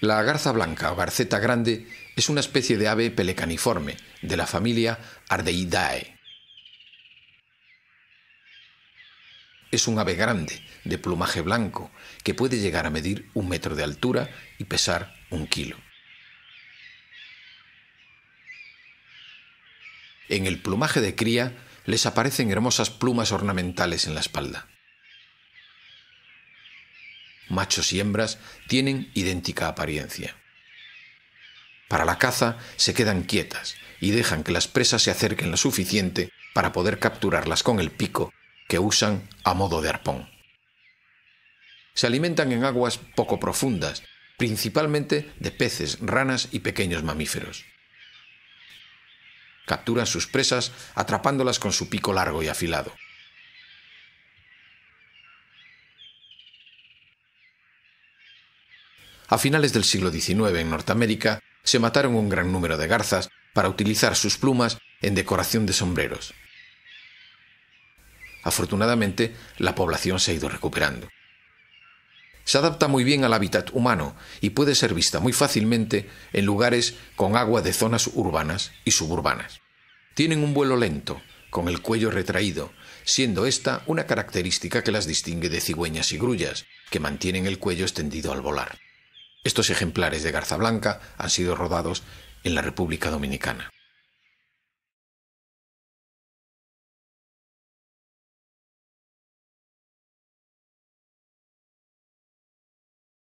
La garza blanca o garceta grande es una especie de ave pelecaniforme de la familia Ardeidae. Es un ave grande, de plumaje blanco, que puede llegar a medir un metro de altura y pesar un kilo. En el plumaje de cría les aparecen hermosas plumas ornamentales en la espalda machos y hembras, tienen idéntica apariencia. Para la caza se quedan quietas y dejan que las presas se acerquen lo suficiente para poder capturarlas con el pico, que usan a modo de arpón. Se alimentan en aguas poco profundas, principalmente de peces, ranas y pequeños mamíferos. Capturan sus presas atrapándolas con su pico largo y afilado. A finales del siglo XIX en Norteamérica se mataron un gran número de garzas para utilizar sus plumas en decoración de sombreros. Afortunadamente, la población se ha ido recuperando. Se adapta muy bien al hábitat humano y puede ser vista muy fácilmente en lugares con agua de zonas urbanas y suburbanas. Tienen un vuelo lento, con el cuello retraído, siendo esta una característica que las distingue de cigüeñas y grullas, que mantienen el cuello extendido al volar. Estos ejemplares de garza blanca han sido rodados en la República Dominicana.